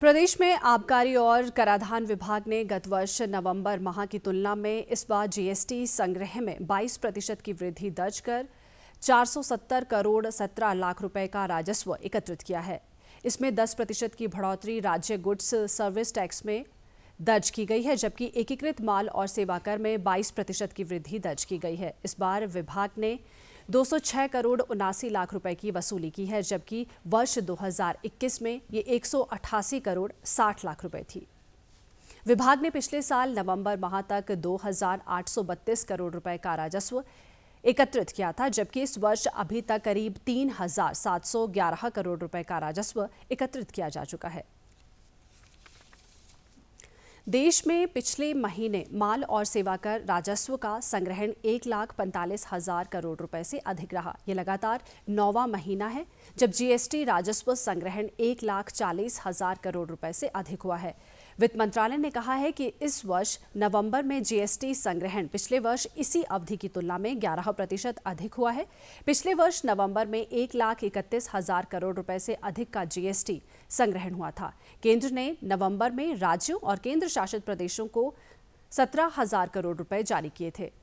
प्रदेश में आबकारी और कराधान विभाग ने गत वर्ष नवंबर माह की तुलना में इस बार जीएसटी संग्रह में 22 प्रतिशत की वृद्धि दर्ज कर 470 करोड़ 17 लाख रुपए का राजस्व एकत्रित किया है इसमें 10 प्रतिशत की बढ़ोतरी राज्य गुड्स सर्विस टैक्स में दर्ज की गई है जबकि एकीकृत माल और सेवा कर में 22 प्रतिशत की वृद्धि दर्ज की गई है इस बार विभाग ने 206 करोड़ उनासी लाख रुपए की वसूली की है जबकि वर्ष 2021 में ये 188 करोड़ 60 लाख रुपए थी विभाग ने पिछले साल नवंबर माह तक 2,832 करोड़ रुपए का राजस्व एकत्रित किया था जबकि इस वर्ष अभी तक करीब 3,711 करोड़ रुपए का राजस्व एकत्रित किया जा चुका है देश में पिछले महीने माल और सेवा कर राजस्व का संग्रहण एक लाख पैंतालीस हजार करोड़ रुपए से अधिक रहा यह लगातार नौवा महीना है जब जीएसटी राजस्व संग्रहण एक लाख चालीस हजार करोड़ रुपए से अधिक हुआ है वित्त मंत्रालय ने कहा है कि इस वर्ष नवंबर में जीएसटी संग्रहण पिछले वर्ष इसी अवधि की तुलना में 11 प्रतिशत अधिक हुआ है पिछले वर्ष नवंबर में एक लाख इकतीस हजार करोड़ रुपए से अधिक का जीएसटी संग्रहण हुआ था केंद्र ने नवंबर में राज्यों और केंद्र शासित प्रदेशों को सत्रह हजार करोड़ रुपए जारी किए थे